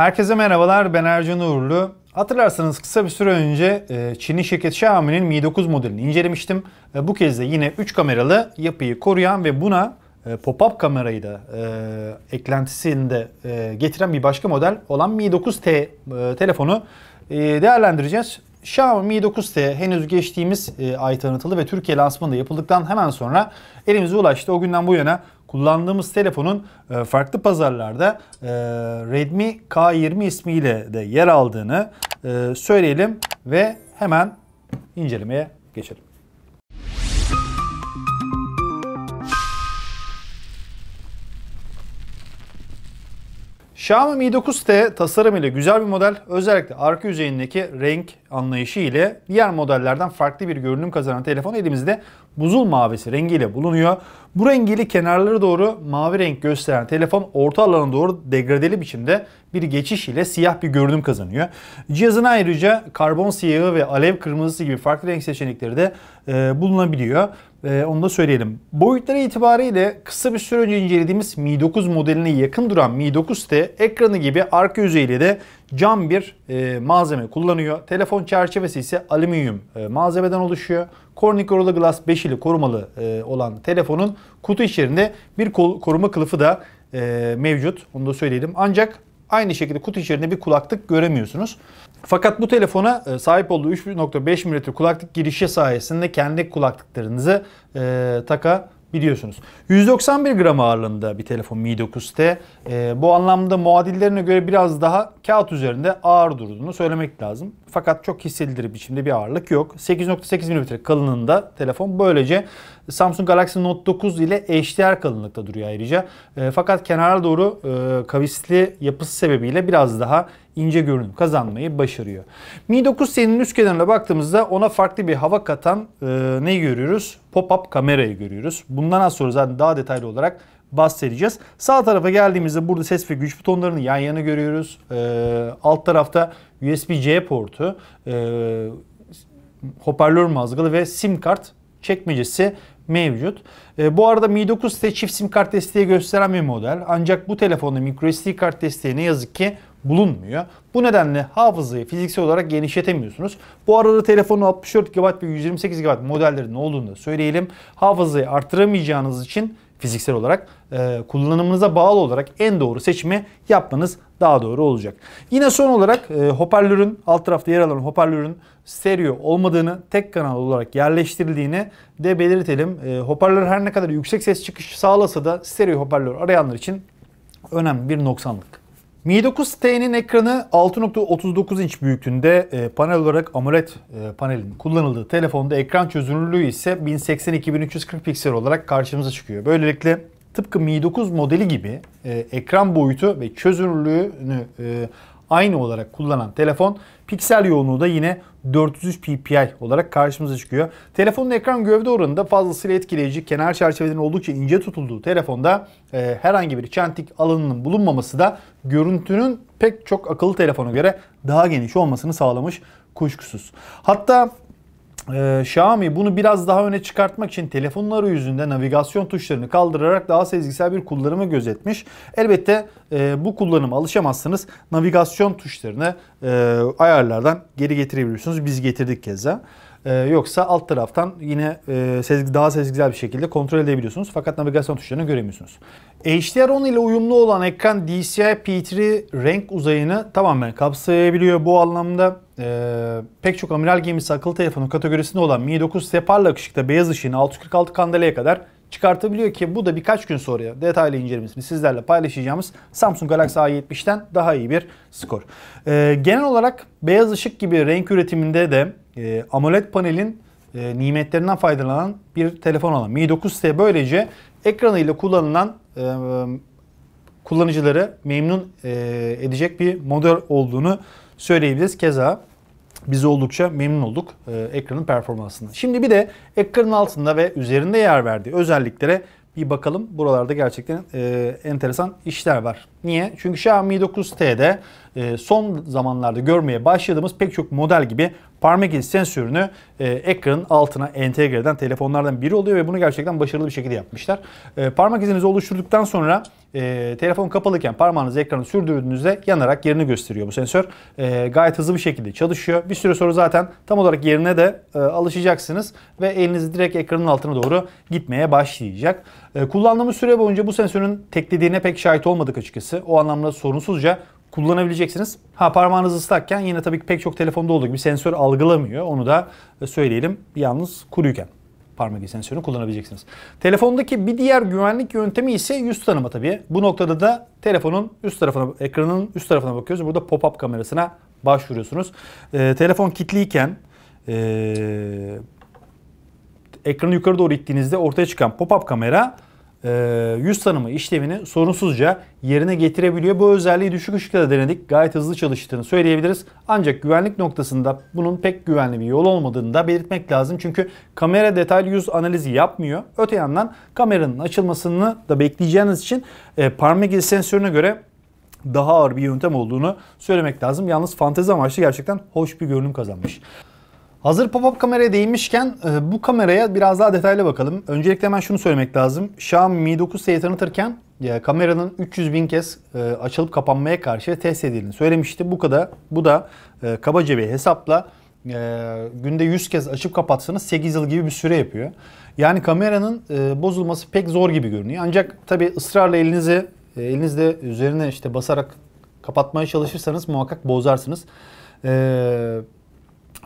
Herkese merhabalar, ben Ercan Uğurlu. Hatırlarsanız kısa bir süre önce e, Çinli şirket Xiaomi'nin Mi 9 modelini incelemiştim. E, bu kez de yine 3 kameralı yapıyı koruyan ve buna e, pop-up kamerayı da e, eklentisini e, getiren bir başka model olan Mi 9T e, telefonu e, değerlendireceğiz. Xiaomi Mi 9T henüz geçtiğimiz e, ay tanıtıldı ve Türkiye lansmanı da yapıldıktan hemen sonra elimize ulaştı. O günden bu yana kullandığımız telefonun e, farklı pazarlarda e, Redmi K20 ismiyle de yer aldığını e, söyleyelim ve hemen incelemeye geçelim. Xiaomi Mi 9T tasarım ile güzel bir model. Özellikle arka yüzeyindeki renk anlayışı ile diğer modellerden farklı bir görünüm kazanan telefon elimizde buzul mavisi rengiyle bulunuyor. Bu rengiyle kenarları doğru mavi renk gösteren telefon orta alana doğru degradeli biçimde bir geçiş ile siyah bir görünüm kazanıyor. Cihazın ayrıca karbon siyahı ve alev kırmızısı gibi farklı renk seçenekleri de e, bulunabiliyor. E, onu da söyleyelim. Boyutları itibariyle kısa bir süre önce incelediğimiz Mi 9 modeline yakın duran Mi 9T ekranı gibi arka yüzeyle de cam bir e, malzeme kullanıyor. Telefon çerçevesi ise alüminyum e, malzemeden oluşuyor. Corning Gorilla Glass 5 ile korumalı e, olan telefonun kutu içerisinde bir kol, koruma kılıfı da e, mevcut. Onu da söyleyelim. Ancak aynı şekilde kutu içerisinde bir kulaklık göremiyorsunuz. Fakat bu telefona e, sahip olduğu 3.5 mm kulaklık girişi sayesinde kendi kulaklıklarınızı e, takabilirsiniz biliyorsunuz. 191 gram ağırlığında bir telefon Mi 9T. E, ee, bu anlamda muadillerine göre biraz daha kağıt üzerinde ağır durduğunu söylemek lazım. Fakat çok hissedilir biçimde bir ağırlık yok. 8.8 mm kalınlığında telefon böylece Samsung Galaxy Note 9 ile eşdeğer kalınlıkta duruyor ayrıca. E, fakat kenara doğru e, kavisli yapısı sebebiyle biraz daha ince görünüm kazanmayı başarıyor. Mi 9 serinin üst kenarına baktığımızda ona farklı bir hava katan e, neyi görüyoruz? Pop-up kamerayı görüyoruz. Bundan az sonra zaten daha detaylı olarak bahsedeceğiz. Sağ tarafa geldiğimizde burada ses ve güç butonlarını yan yana görüyoruz. Ee, alt tarafta USB-C portu, e, hoparlör mazgalı ve sim kart çekmecesi mevcut. E, bu arada Mi 9 de çift sim kart desteği gösteren bir model. Ancak bu telefonda microSD kart desteği ne yazık ki bulunmuyor. Bu nedenle hafızayı fiziksel olarak genişletemiyorsunuz. Bu arada telefonun 64 GB ve 128 GB modellerinin olduğunu da söyleyelim. Hafızayı arttıramayacağınız için fiziksel olarak e, kullanımınıza bağlı olarak en doğru seçimi yapmanız daha doğru olacak. Yine son olarak e, hoparlörün alt tarafta yer alan hoparlörün stereo olmadığını tek kanal olarak yerleştirildiğini de belirtelim. E, hoparlör her ne kadar yüksek ses çıkışı sağlasa da stereo hoparlör arayanlar için önemli bir noksanlık. Mi 9T'nin ekranı 6.39 inç büyüklüğünde e, panel olarak AMOLED e, panelin kullanıldığı telefonda ekran çözünürlüğü ise 1080-2340 piksel olarak karşımıza çıkıyor. Böylelikle tıpkı Mi 9 modeli gibi e, ekran boyutu ve çözünürlüğünü e, aynı olarak kullanan telefon piksel yoğunluğu da yine 403 ppi olarak karşımıza çıkıyor. Telefonun ekran gövde oranında fazlasıyla etkileyici kenar çerçevelerin oldukça ince tutulduğu telefonda e, herhangi bir çentik alanının bulunmaması da görüntünün pek çok akıllı telefona göre daha geniş olmasını sağlamış kuşkusuz. Hatta ee, Xiaomi bunu biraz daha öne çıkartmak için telefonları yüzünde navigasyon tuşlarını kaldırarak daha sezgisel bir kullanımı gözetmiş. Elbette e, bu kullanıma alışamazsınız. Navigasyon tuşlarını e, ayarlardan geri getirebiliyorsunuz. Biz getirdik keza. Ee, yoksa alt taraftan yine e, sezgi, daha sezgisel bir şekilde kontrol edebiliyorsunuz. Fakat navigasyon tuşlarını göremiyorsunuz. HDR10 ile uyumlu olan ekran DCI-P3 renk uzayını tamamen kapsayabiliyor. Bu anlamda e, pek çok amiral gemisi akıllı telefonu kategorisinde olan Mi 9 Separ'la ışıkta beyaz ışığını 646 kandeleye kadar çıkartabiliyor ki bu da birkaç gün sonra detaylı incelemesini sizlerle paylaşacağımız Samsung Galaxy A70'ten daha iyi bir skor. Ee, genel olarak beyaz ışık gibi renk üretiminde de e, AMOLED panelin e, nimetlerinden faydalanan bir telefon olan Mi 9T böylece ekranıyla kullanılan e, kullanıcıları memnun e, edecek bir model olduğunu söyleyebiliriz. Keza biz oldukça memnun olduk e, ekranın performansından. Şimdi bir de ekranın altında ve üzerinde yer verdiği özelliklere bir bakalım. Buralarda gerçekten e, enteresan işler var. Niye? Çünkü Xiaomi 9T'de e, son zamanlarda görmeye başladığımız pek çok model gibi Parmak izi sensörünü e, ekranın altına entegre eden telefonlardan biri oluyor ve bunu gerçekten başarılı bir şekilde yapmışlar. E, parmak izinizi oluşturduktan sonra e, telefon kapalıyken parmağınızı ekranı sürdürdüğünüzde yanarak yerini gösteriyor bu sensör. E, gayet hızlı bir şekilde çalışıyor. Bir süre sonra zaten tam olarak yerine de e, alışacaksınız ve eliniz direkt ekranın altına doğru gitmeye başlayacak. E, kullandığımız süre boyunca bu sensörün teklediğine pek şahit olmadık açıkçası. O anlamda sorunsuzca kullanabileceksiniz. Ha parmağınızı ıslakken yine tabii ki pek çok telefonda olduğu gibi sensör algılamıyor. Onu da e, söyleyelim. Yalnız kuruyken parmak izi sensörünü kullanabileceksiniz. Telefondaki bir diğer güvenlik yöntemi ise yüz tanıma tabii. Bu noktada da telefonun üst tarafına, ekranın üst tarafına bakıyoruz. Burada pop-up kamerasına başvuruyorsunuz. Ee, telefon kilitliyken ee, ekranı yukarı doğru ittiğinizde ortaya çıkan pop-up kamera ee, yüz tanımı işlemini sorunsuzca yerine getirebiliyor. Bu özelliği düşük ışıkta denedik. Gayet hızlı çalıştığını söyleyebiliriz. Ancak güvenlik noktasında bunun pek güvenli bir yol olmadığını da belirtmek lazım. Çünkü kamera detaylı yüz analizi yapmıyor. Öte yandan kameranın açılmasını da bekleyeceğiniz için e, parmak izi sensörüne göre daha ağır bir yöntem olduğunu söylemek lazım. Yalnız fantezi amaçlı gerçekten hoş bir görünüm kazanmış. Hazır pop-up kameraya değinmişken e, bu kameraya biraz daha detaylı bakalım. Öncelikle hemen şunu söylemek lazım. Xiaomi Mi 9S'yi tanıtırken ya, kameranın 300 bin kez e, açılıp kapanmaya karşı test edildiğini söylemişti. Bu kadar, bu da e, kabaca bir hesapla e, günde 100 kez açıp kapatsanız 8 yıl gibi bir süre yapıyor. Yani kameranın e, bozulması pek zor gibi görünüyor. Ancak tabi ısrarla elinizi e, elinizle üzerine işte basarak kapatmaya çalışırsanız muhakkak bozarsınız. Eee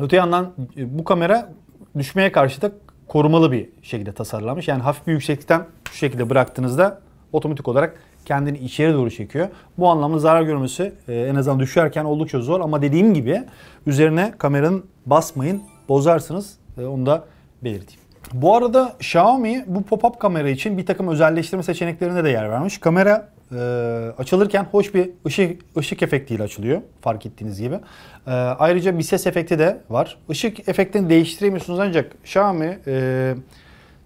Öte yandan e, bu kamera düşmeye karşı da korumalı bir şekilde tasarlanmış. Yani hafif bir yükseklikten şu şekilde bıraktığınızda otomatik olarak kendini içeri doğru çekiyor. Bu anlamda zarar görmesi e, en azından düşerken oldukça zor ama dediğim gibi üzerine kameranın basmayın bozarsınız e, onu da belirteyim. Bu arada Xiaomi bu pop-up kamera için bir takım özelleştirme seçeneklerine de yer vermiş. Kamera e, açılırken hoş bir ışık, ışık efektiyle açılıyor fark ettiğiniz gibi. E, ayrıca bir ses efekti de var. Işık efektini değiştiremiyorsunuz ancak Xiaomi e,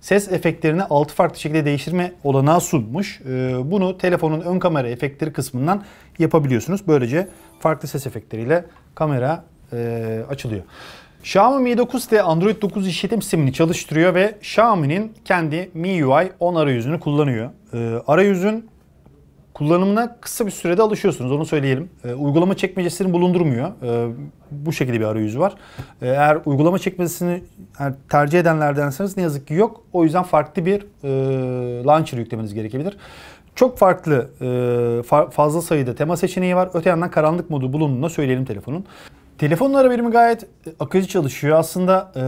ses efektlerini 6 farklı şekilde değiştirme olanağı sunmuş. E, bunu telefonun ön kamera efektleri kısmından yapabiliyorsunuz. Böylece farklı ses efektleriyle kamera e, açılıyor. Xiaomi Mi 9T Android 9 işletim sistemini çalıştırıyor ve Xiaomi'nin kendi MIUI 10 arayüzünü kullanıyor. E, arayüzün Kullanımına kısa bir sürede alışıyorsunuz onu söyleyelim. E, uygulama çekmecesini bulundurmuyor. E, bu şekilde bir arayüzü var. E, eğer uygulama çekmecesini eğer tercih edenlerdenseniz ne yazık ki yok. O yüzden farklı bir e, launcher yüklemeniz gerekebilir. Çok farklı e, fazla sayıda tema seçeneği var. Öte yandan karanlık modu bulunduğunu söyleyelim telefonun. Telefonun ara birimi gayet e, akıcı çalışıyor. Aslında e,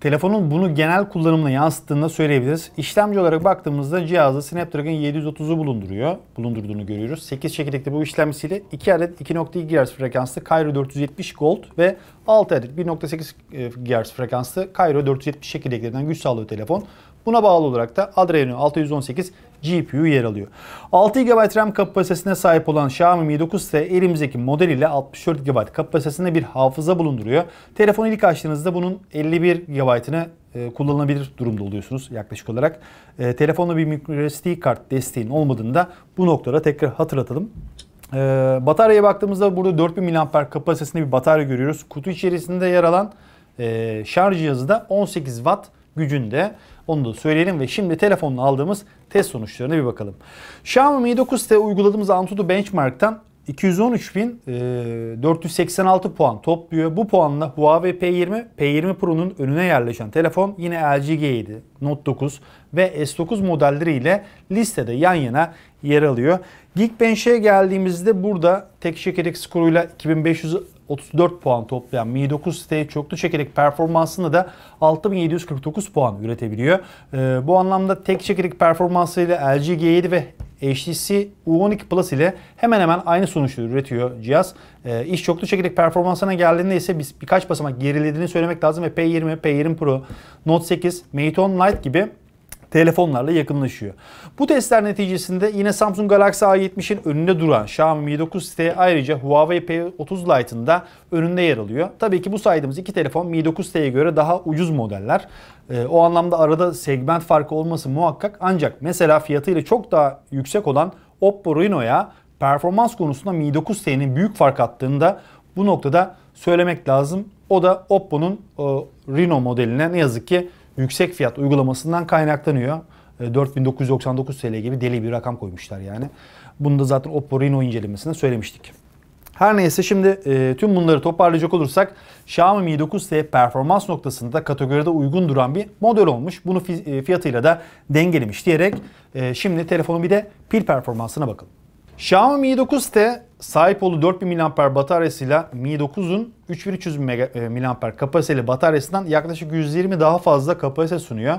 telefonun bunu genel kullanımına yansıttığında söyleyebiliriz. İşlemci olarak baktığımızda cihazda Snapdragon 730'u bulunduruyor. Bulundurduğunu görüyoruz. 8 çekirdekli bu işlemcisiyle 2 adet 2.2 GHz frekanslı Cairo 470 Gold ve 6 adet 1.8 e, GHz frekanslı Cairo 470 çekirdeklerinden güç sağlıyor telefon. Buna bağlı olarak da Adreno 618 GPU yer alıyor. 6 GB RAM kapasitesine sahip olan Xiaomi Mi 9T elimizdeki model ile 64 GB kapasitesinde bir hafıza bulunduruyor. Telefonu ilk açtığınızda bunun 51 GB'ını e, kullanılabilir durumda oluyorsunuz yaklaşık olarak. E, telefonla bir microSD kart desteğinin olmadığında bu noktada tekrar hatırlatalım. E, bataryaya baktığımızda burada 4000 mAh kapasitesinde bir batarya görüyoruz. Kutu içerisinde yer alan e, şarj cihazı da 18 Watt gücünde. Onu da söyleyelim ve şimdi telefonla aldığımız test sonuçlarına bir bakalım. Xiaomi Mi 9T uyguladığımız Antutu Benchmark'tan 213.486 e, puan topluyor. Bu puanla Huawei P20, P20 Pro'nun önüne yerleşen telefon yine LG G7, Note 9 ve S9 modelleriyle listede yan yana yer alıyor. Geekbench'e geldiğimizde burada tek çekirdek skoruyla 2534 puan toplayan Mi 9 siteye çoklu çekirdek performansında da 6749 puan üretebiliyor. Ee, bu anlamda tek çekirdek performansıyla LG G7 ve HTC U12 Plus ile hemen hemen aynı sonuçları üretiyor cihaz. E, iş çoklu çekirdek performansına geldiğinde ise biz birkaç basamak gerilediğini söylemek lazım ve P20, P20 Pro, Note 8, Mate 10 Lite gibi telefonlarla yakınlaşıyor. Bu testler neticesinde yine Samsung Galaxy A70'in önünde duran Xiaomi Mi 9 T ayrıca Huawei P30 Lite'ın da önünde yer alıyor. Tabii ki bu saydığımız iki telefon Mi 9 T'ye göre daha ucuz modeller. E, o anlamda arada segment farkı olması muhakkak ancak mesela fiyatıyla çok daha yüksek olan Oppo Reno'ya performans konusunda Mi 9 T'nin büyük fark attığını da bu noktada söylemek lazım. O da Oppo'nun e, Reno modeline ne yazık ki yüksek fiyat uygulamasından kaynaklanıyor. 4999 e, TL gibi deli bir rakam koymuşlar yani. Bunu da zaten Oppo Reno incelemesinde söylemiştik. Her neyse şimdi e, tüm bunları toparlayacak olursak Xiaomi Mi 9T performans noktasında kategoride uygun duran bir model olmuş. Bunu e, fiyatıyla da dengelemiş diyerek e, şimdi telefonun bir de pil performansına bakalım. Xiaomi Mi 9T sahip olduğu 4000 mAh bataryasıyla Mi 9'un 3300 mAh kapasiteli bataryasından yaklaşık 120 daha fazla kapasite sunuyor.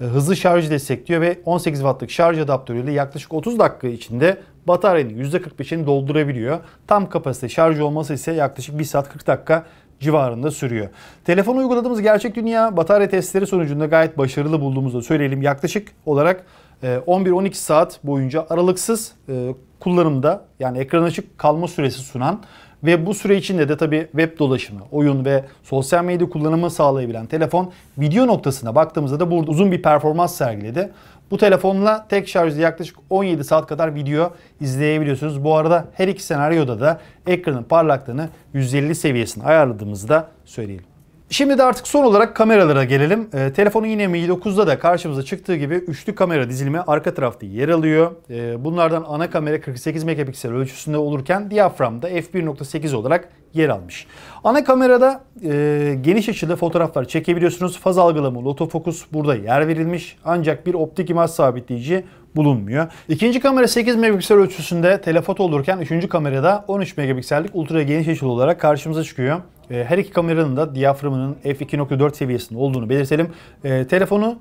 E, hızlı şarj destekliyor ve 18 Watt'lık şarj adaptörüyle yaklaşık 30 dakika içinde bataryanın %45'ini doldurabiliyor. Tam kapasite şarj olması ise yaklaşık 1 saat 40 dakika civarında sürüyor. Telefonu uyguladığımız gerçek dünya batarya testleri sonucunda gayet başarılı bulduğumuzu söyleyelim. Yaklaşık olarak 11-12 e, saat boyunca aralıksız e, kullanımda yani ekran açık kalma süresi sunan ve bu süre içinde de tabi web dolaşımı, oyun ve sosyal medya kullanımı sağlayabilen telefon video noktasına baktığımızda da burada uzun bir performans sergiledi. Bu telefonla tek şarjda yaklaşık 17 saat kadar video izleyebiliyorsunuz. Bu arada her iki senaryoda da ekranın parlaklığını 150 seviyesine ayarladığımızda söyleyelim. Şimdi de artık son olarak kameralara gelelim. E, ee, telefonun yine Mi 9'da da karşımıza çıktığı gibi üçlü kamera dizilimi arka tarafta yer alıyor. E, bunlardan ana kamera 48 megapiksel ölçüsünde olurken da f1.8 olarak yer almış. Ana kamerada e, geniş açıda fotoğraflar çekebiliyorsunuz. Faz algılama, lotofokus burada yer verilmiş. Ancak bir optik imaj sabitleyici bulunmuyor. İkinci kamera 8 megapiksel ölçüsünde telefoto olurken üçüncü kamerada 13 megapiksellik ultra geniş açılı olarak karşımıza çıkıyor. Ee, her iki kameranın da diyaframının f2.4 seviyesinde olduğunu belirtelim. Ee, telefonu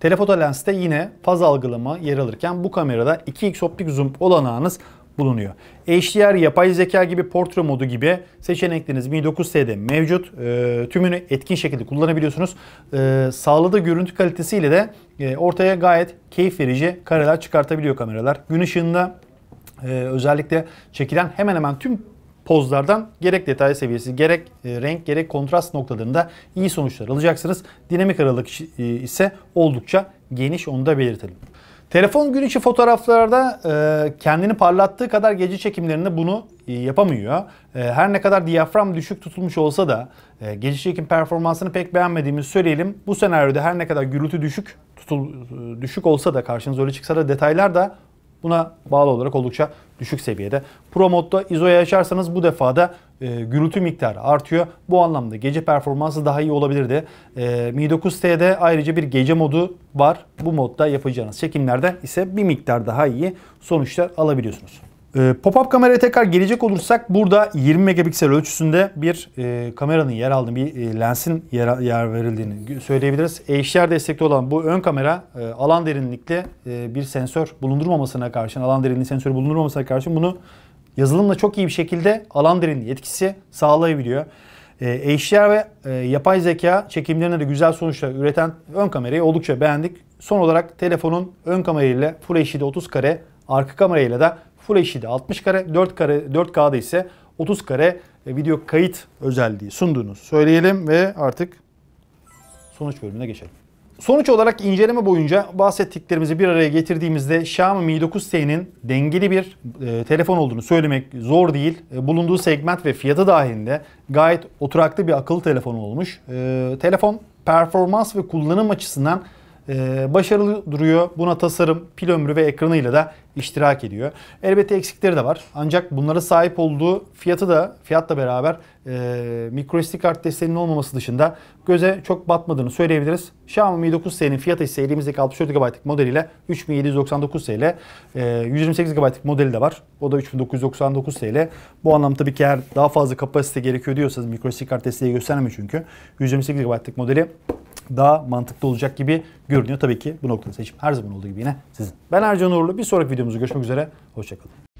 telefoto lenste yine faz algılama yer alırken bu kamerada 2x optik zoom olanağınız bulunuyor. HDR, yapay zeka gibi portre modu gibi seçenekleriniz Mi 9T'de mevcut. E, tümünü etkin şekilde kullanabiliyorsunuz. E, sağladığı görüntü kalitesiyle de e, ortaya gayet keyif verici kareler çıkartabiliyor kameralar. Gün ışığında e, özellikle çekilen hemen hemen tüm pozlardan gerek detay seviyesi, gerek e, renk, gerek kontrast noktalarında iyi sonuçlar alacaksınız. Dinamik aralık e, ise oldukça geniş onu da belirtelim. Telefon gün içi fotoğraflarda e, kendini parlattığı kadar gece çekimlerinde bunu e, yapamıyor. E, her ne kadar diyafram düşük tutulmuş olsa da e, gece çekim performansını pek beğenmediğimizi söyleyelim. Bu senaryoda her ne kadar gürültü düşük tutul, e, düşük olsa da karşınıza öyle çıksa da detaylar da buna bağlı olarak oldukça düşük seviyede. Pro modda ISO'ya açarsanız bu defa da e, gürültü miktarı artıyor. Bu anlamda gece performansı daha iyi olabilirdi. E, Mi 9T'de ayrıca bir gece modu var. Bu modda yapacağınız çekimlerde ise bir miktar daha iyi sonuçlar alabiliyorsunuz. E, Pop-up kameraya tekrar gelecek olursak burada 20 megapiksel ölçüsünde bir e, kameranın yer aldığını, bir e, lensin yer, yer verildiğini söyleyebiliriz. HDR destekli olan bu ön kamera e, alan derinlikte e, bir sensör bulundurmamasına karşın, alan derinliği sensörü bulundurmamasına karşın bunu yazılımla çok iyi bir şekilde alan derinliği etkisi sağlayabiliyor. E, ee, HDR ve e, yapay zeka çekimlerine de güzel sonuçlar üreten ön kamerayı oldukça beğendik. Son olarak telefonun ön kamerayla Full HD 30 kare, arka kamerayla da Full HD 60 kare, 4 kare 4K'da ise 30 kare e, video kayıt özelliği sunduğunu söyleyelim ve artık sonuç bölümüne geçelim. Sonuç olarak inceleme boyunca bahsettiklerimizi bir araya getirdiğimizde Xiaomi Mi 9T'nin dengeli bir e, telefon olduğunu söylemek zor değil. E, bulunduğu segment ve fiyatı dahilinde gayet oturaklı bir akıllı telefon olmuş. E, telefon performans ve kullanım açısından e, başarılı duruyor. Buna tasarım, pil ömrü ve ekranıyla da iştirak ediyor. Elbette eksikleri de var. Ancak bunlara sahip olduğu fiyatı da fiyatla beraber e, mikro SD kart desteğinin olmaması dışında göze çok batmadığını söyleyebiliriz. Xiaomi Mi 9S'nin fiyatı ise elimizdeki 64 GB'lık modeliyle 3799 TL. E, 128 GB'lık modeli de var. O da 3999 TL. Bu anlamda tabii ki eğer daha fazla kapasite gerekiyor diyorsanız mikro SD kart desteği göstermiyor çünkü. 128 GB'lık modeli daha mantıklı olacak gibi görünüyor. Tabii ki bu noktada seçim her zaman olduğu gibi yine sizin. Ben Ercan Uğurlu. Bir sonraki video videomuzda görüşmek üzere. Hoşçakalın.